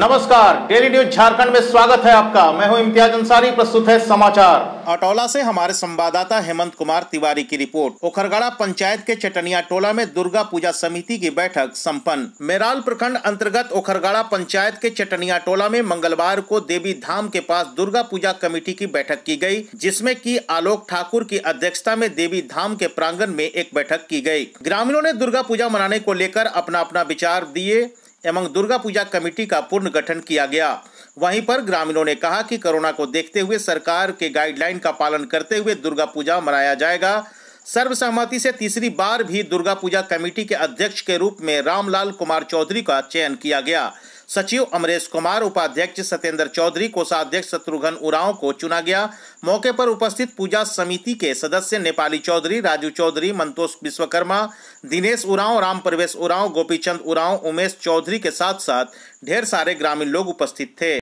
नमस्कार daily news Jharkhand में स्वागत है आपका मैं हूं इम्तियाज अंसारी प्रस्तुत है समाचार अटोला से हमारे संवाददाता हेमंत कुमार तिवारी की रिपोर्ट ओखरगाड़ा पंचायत के चटनिया टोला में दुर्गा पूजा समिति की बैठक संपन्न मेराल प्रखंड अंतर्गत ओखरगाड़ा पंचायत के चटनिया टोला में मंगलवार को देवी धाम के पास दुर्गा पूजा कमेटी की बैठक की गयी जिसमे की आलोक ठाकुर की अध्यक्षता में देवी धाम के प्रांगण में एक बैठक की गयी ग्रामीणों ने दुर्गा पूजा मनाने को लेकर अपना अपना विचार दिए एवं दुर्गा पूजा कमेटी का पूर्ण गठन किया गया वहीं पर ग्रामीणों ने कहा कि कोरोना को देखते हुए सरकार के गाइडलाइन का पालन करते हुए दुर्गा पूजा मनाया जाएगा सर्वसहमति से तीसरी बार भी दुर्गा पूजा कमेटी के अध्यक्ष के रूप में रामलाल कुमार चौधरी का चयन किया गया सचिव अमरेश कुमार उपाध्यक्ष सत्येंद्र चौधरी कोषाध्यक्ष शत्रुघ्न उरांव को चुना गया मौके पर उपस्थित पूजा समिति के सदस्य नेपाली चौधरी राजू चौधरी मंतोष विश्वकर्मा दिनेश उरांव राम प्रवेश उरांव गोपीचंद उरांव उमेश चौधरी के साथ साथ ढेर सारे ग्रामीण लोग उपस्थित थे